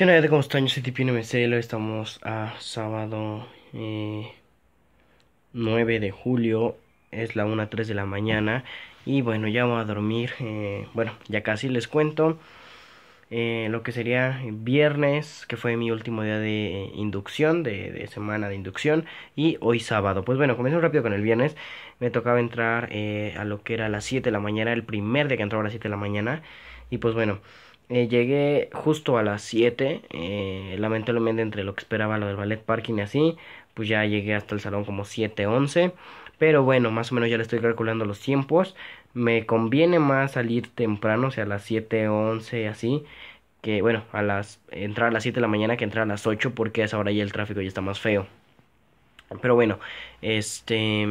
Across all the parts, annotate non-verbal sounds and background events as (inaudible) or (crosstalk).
¿Qué onda? ¿Cómo están? Yo soy lo estamos a sábado eh, 9 de julio, es la 3 de la mañana y bueno, ya voy a dormir, eh, bueno, ya casi les cuento eh, lo que sería viernes, que fue mi último día de inducción, de, semana de inducción y hoy sábado. Pues bueno, comienzo rápido con el viernes, me tocaba entrar eh, a lo que era a las 7 de la mañana, el primer día que entraba a las 7 de la mañana y pues bueno... Eh, llegué justo a las 7, eh, lamentablemente entre lo que esperaba lo del ballet parking y así, pues ya llegué hasta el salón como 7.11, pero bueno, más o menos ya le estoy calculando los tiempos, me conviene más salir temprano, o sea, a las 7.11 así, que bueno, a las entrar a las 7 de la mañana que entrar a las 8 porque a esa hora ya el tráfico ya está más feo. Pero bueno, este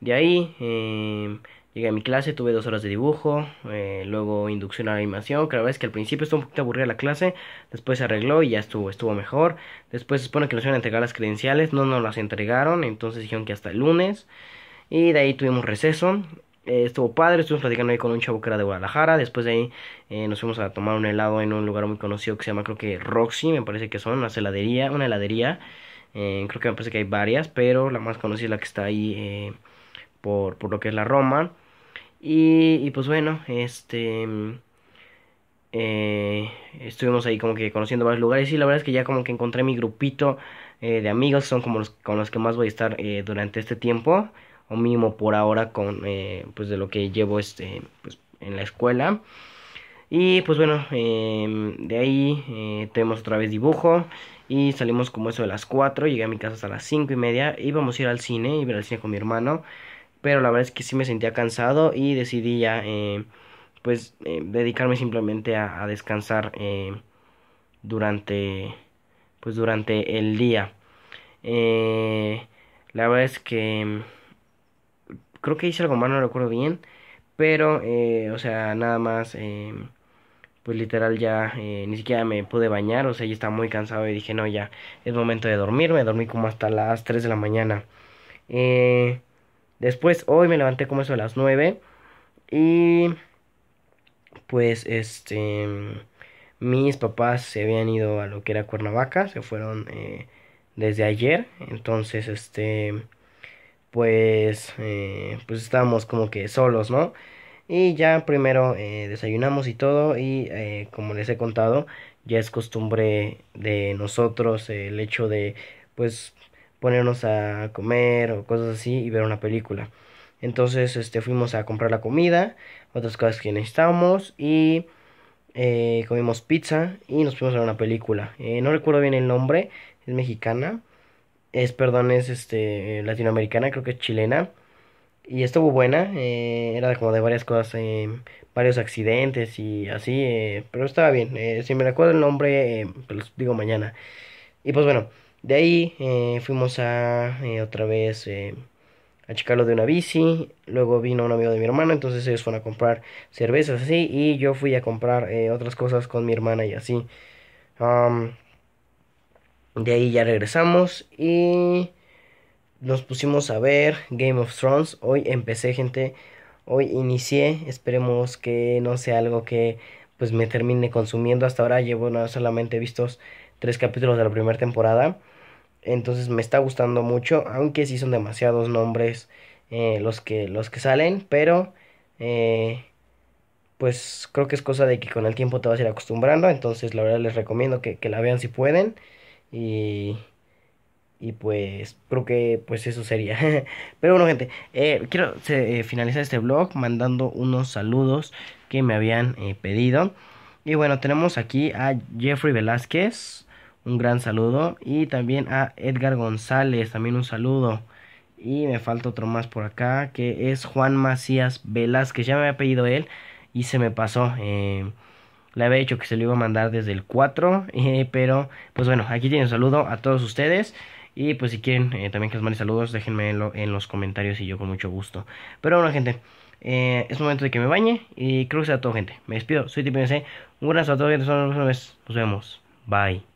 de ahí eh, Llegué a mi clase, tuve dos horas de dibujo, eh, luego inducción a la animación, que la verdad es que al principio estuvo un poquito aburrida la clase, después se arregló y ya estuvo, estuvo mejor. Después se supone que nos iban a entregar las credenciales, no nos las entregaron, entonces dijeron que hasta el lunes. Y de ahí tuvimos receso, eh, estuvo padre, estuvimos platicando ahí con un chavo que era de Guadalajara, después de ahí eh, nos fuimos a tomar un helado en un lugar muy conocido que se llama creo que Roxy, me parece que son, una heladería, una heladería, creo que me parece que hay varias, pero la más conocida es la que está ahí por, por lo que es la Roma. Y, pues bueno, este... Eh, estuvimos ahí como que conociendo varios lugares y la verdad es que ya como que encontré mi grupito eh, de amigos, son como los, con los que más voy a estar eh, durante este tiempo, o mínimo por ahora con eh, pues de lo que llevo este pues, en la escuela. Y pues bueno, em, de ahí tenemos otra vez dibujo y salimos como eso de las 4, llegué a mi casa hasta las 5 y media, vamos a ir al cine, y ver al cine con mi hermano pero la verdad es que sí me sentía cansado y decidí ya eh, pues eh, dedicarme simplemente a, descansar eh, durante pues durante el día la verdad es que creo que hice algo mal no recuerdo bien pero o sea nada más pues literal ya ni siquiera me pude bañar o sea ya estaba muy cansado y dije no ya es momento de dormir me dormí como hasta las 3 de la mañana eh, Después hoy me levanté como eso a las 9 y pues este mis papás se habían ido a lo que era Cuernavaca, se fueron eh, desde ayer, entonces este pues eh, pues estábamos como que solos, ¿no? Y ya primero eh, desayunamos y todo y como les he contado ya es costumbre de nosotros el hecho de pues ponernos a comer o cosas así y ver una película. Entonces este, fuimos a comprar la comida, otras cosas que necesitábamos y eh, comimos pizza y nos fuimos a ver una película. Eh, no recuerdo bien el nombre, es mexicana, es, perdón, es este, latinoamericana, creo que es chilena. Y estuvo buena, eh, era como de varias cosas, varios accidentes y así, pero estaba bien. si me recuerdo el nombre, pues digo mañana. Y pues bueno, de ahí eh, fuimos a eh, otra vez eh, a checarlo de una bici. Luego vino un amigo de mi hermana, entonces ellos fueron a comprar cervezas así. Y yo fui a comprar otras cosas con mi hermana y así. de ahí ya regresamos y nos pusimos a ver Game of Thrones. Hoy empecé, gente. Hoy inicié. Esperemos que no sea algo que pues me termine consumiendo. Hasta ahora llevo no, solamente vistos tres capítulos de la primera temporada. Entonces me está gustando mucho, aunque si son demasiados nombres eh, los, que, los que salen, pero eh, pues creo que es cosa de que con el tiempo te vas a ir acostumbrando, entonces la verdad les recomiendo que, la vean si pueden y, y pues creo que pues eso sería. (laughs) pero bueno gente, eh, quiero eh, finalizar este vlog mandando unos saludos que me habían pedido. Y bueno, tenemos aquí a Jeffrey Velázquez un gran saludo. Y también a Edgar González, también un saludo. Y me falta otro más por acá, que es Juan Macías Velázquez. Ya me había pedido él y se me pasó. Eh, le había dicho que se lo iba a mandar desde el 4. (laughs) Eh, pero, pues bueno, aquí tiene un saludo a todos ustedes. Y pues si quieren eh, también que les mande saludos, déjenmelo en los comentarios y yo con mucho gusto. Pero bueno, gente, es momento de que me bañe y cruce a todo, gente. Me despido, soy TPNC. Un abrazo a todos, gente. Nos vemos. Bye.